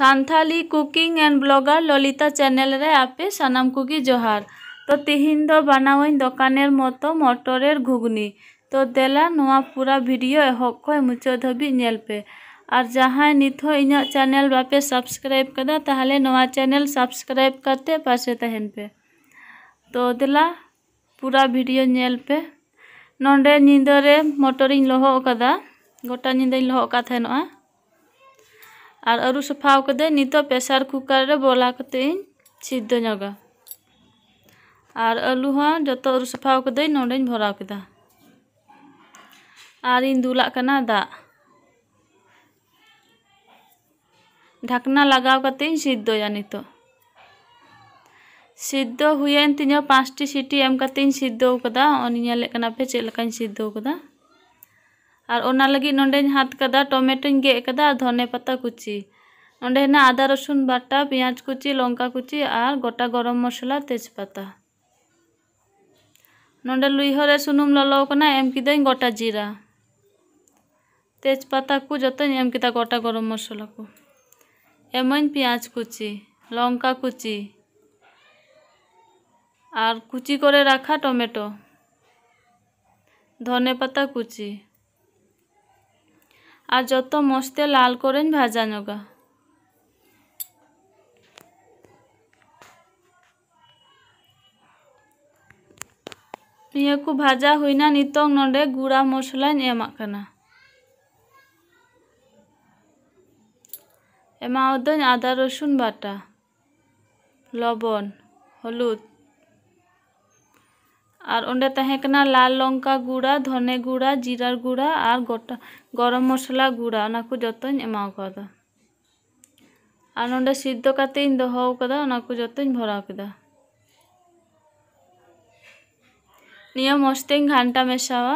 Santali cooking and blogger Lalita channel ᱨᱮ আপে সানাম cookie Johar তো তিহিন দো বানাওয়াইন দোকানের মতো মটরের ঘুগনি তো দেলা নোয়া পুরা ভিডিও এহক খয় মুচো ধবি নেল পে আর যাহাই নিত ইঞ চ্যানেল বাপে সাবস্ক্রাইব কদা তাহলে নোয়া চ্যানেল সাবস্ক্রাইব করতে পাশে তহেন পে তো দেলা পুরা ভিডিও নেল পে নন্ডে নিদরে মটরিং লহ কদা গোটা নিদাইন লহ কাথেনয়া ᱟᱨ ᱟᱹᱨᱩ ᱥᱟᱯᱟᱣ ᱠᱟᱫᱮ ᱱᱤᱛᱚᱜ ᱯᱮᱥᱟᱨ ᱠᱩᱠᱟᱨ ᱨᱮ ᱵᱚᱞᱟ ᱠᱟᱛᱮ ᱤᱧ ᱥᱤᱫᱫᱚ ᱧᱚᱜᱟ ᱟᱨ ᱟᱹᱞᱩᱦᱟ ᱡᱚᱛᱚ ᱟᱹᱨᱩ ᱥᱟᱯᱟᱣ ᱠᱟᱫᱮ ᱱᱚᱰᱮᱧ ᱵᱷᱚᱨᱟᱣ ᱠᱮᱫᱟ ᱟᱨ ᱤᱧ ᱫᱩᱞᱟᱠᱟᱱᱟ ᱫᱟ ઢᱟᱠᱱᱟ ᱞᱟᱜᱟᱣ ᱠᱟᱛᱮ ᱤᱧ ᱥᱤᱫᱫᱚ ᱭᱟ ᱱᱤᱛᱚᱜ ᱥᱤᱫᱫᱚ ᱦᱩᱭᱮᱱ ᱛᱤᱧᱟ ᱯᱟᱥᱴᱤ ᱥᱤᱴᱤ ᱮᱢ ᱠᱟᱛᱮ ᱤᱧ ᱥᱤᱫᱫᱚ ᱚᱠᱟᱫᱟ ᱚᱱᱤᱧ ᱞᱮᱠᱟᱱᱟᱯᱮ ᱪᱮᱞᱠᱟᱧ ᱥᱤᱫᱫᱚ ᱚᱠᱟᱫᱟ ᱟᱨ ᱚᱱᱟ ᱞᱟᱹᱜᱤᱫ ᱱᱚᱸᱰᱮᱧ ᱦᱟᱛ ᱠᱟᱫᱟ ᱴᱚᱢᱮᱴᱳᱧ ᱜᱮᱫ ᱠᱟᱫᱟ ᱟᱨ ᱫᱷᱚᱱᱮ ᱯᱟᱛᱟ ᱠᱩᱪᱤ ᱚᱸᱰᱮ ᱦᱮᱱᱟᱜ ᱟᱫᱟ ᱨᱚᱥᱩᱱ ᱵᱟᱴᱟ ᱯᱮᱸᱭᱟᱡᱽ ᱠᱩᱪᱤ ᱞᱚᱝᱠᱟ ᱠᱩᱪᱤ ᱟᱨ ᱜᱚᱴᱟ ᱜᱚᱨᱚᱢ ᱢᱚᱥᱞᱟ ᱛᱮᱡᱽ ᱯᱟᱛᱟ ᱱᱚᱸᱰᱮ ᱞᱩᱭᱦᱟᱹ ᱨᱮ ᱥᱩᱱᱩᱢ ᱞᱚᱞᱚ ᱠᱟᱱᱟ ᱮᱢ ᱠᱤᱫᱟᱹᱧ ᱜᱚᱴᱟ ᱡᱤᱨᱟ ᱛᱮᱡᱽ ᱯᱟᱛᱟ ᱠᱚ ᱡᱚᱛᱚᱧ ᱮᱢ ᱠᱮᱫᱟ ᱜᱚᱴᱟ ᱜᱚᱨᱚᱢ ᱢᱚᱥᱞᱟ ᱠᱚ ᱮᱢᱟᱹᱧ ᱯᱮᱸᱭᱟᱡᱽ ᱠᱩᱪᱤ লঙ্কা কুচি আর কুচি করে রাখা টমেটো ধনে পাতা কুচি আর যত মস্তে লাল করেন ভাজানোগা নিয়ে কো ভাজা হইনা নিতং নডে গুড়া মশলাইন এমা কানা এমাওদন আদা রসুন বাটা লবণ হলুদ আর ᱚᱸᱰᱮ ᱛᱟᱦᱮᱸ ᱠᱟᱱᱟ ᱞᱟᱞ ᱞᱚᱝᱠᱟ ᱜᱩᱲᱟ ᱫᱷᱚᱱᱮ ᱜᱩᱲᱟ ᱡᱤᱨᱟᱨ ᱜᱩᱲᱟ ᱟᱨ ᱜᱚᱴᱟ ᱜᱚᱨᱚᱢ ᱢᱚᱥᱞᱟ ᱜᱩᱲᱟ ᱚᱱᱟ ᱠᱚ ᱡᱚᱛᱚᱧ ᱮᱢᱟ ᱟᱠᱟᱫᱟ ᱟᱨ ᱱᱚᱸᱰᱮ ᱥᱤᱫᱽᱫᱚ ᱠᱟᱛᱮ ᱤᱧ ᱫᱚᱦᱚ ᱟᱠᱟᱫᱟ ᱚᱱᱟ ᱠᱚ ᱡᱚᱛᱚᱧ ᱵᱷᱚᱨᱟᱣ ᱠᱮᱫᱟ ᱱᱤᱭᱟᱹ ᱢᱚᱡᱽ ᱛᱮᱧ ᱜᱷᱟᱱᱴᱟ ᱢᱮᱥᱟᱣᱟ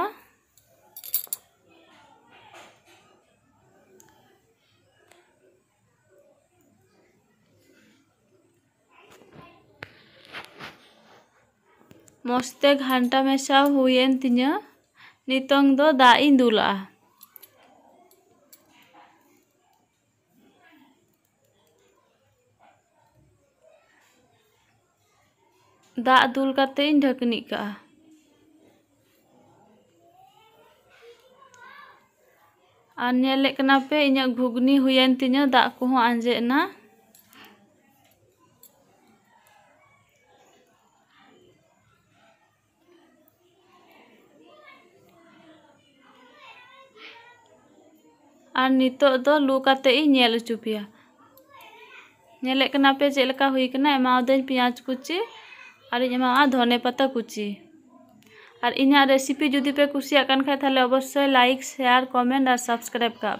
moste ghanta mesa huyen tinya nitong do da indula da dul kate indhakni ka anyele kenape inya gugni huyen tinya da ko anje na और नित लुते नल अचूपेपे चलका हुईकें पिंज कुचि और धने पता कुचि और इन रेसिपी जुदी पे कुछ खाए अवश्य लाइक शेयर कमेंट और सबसक्राइब का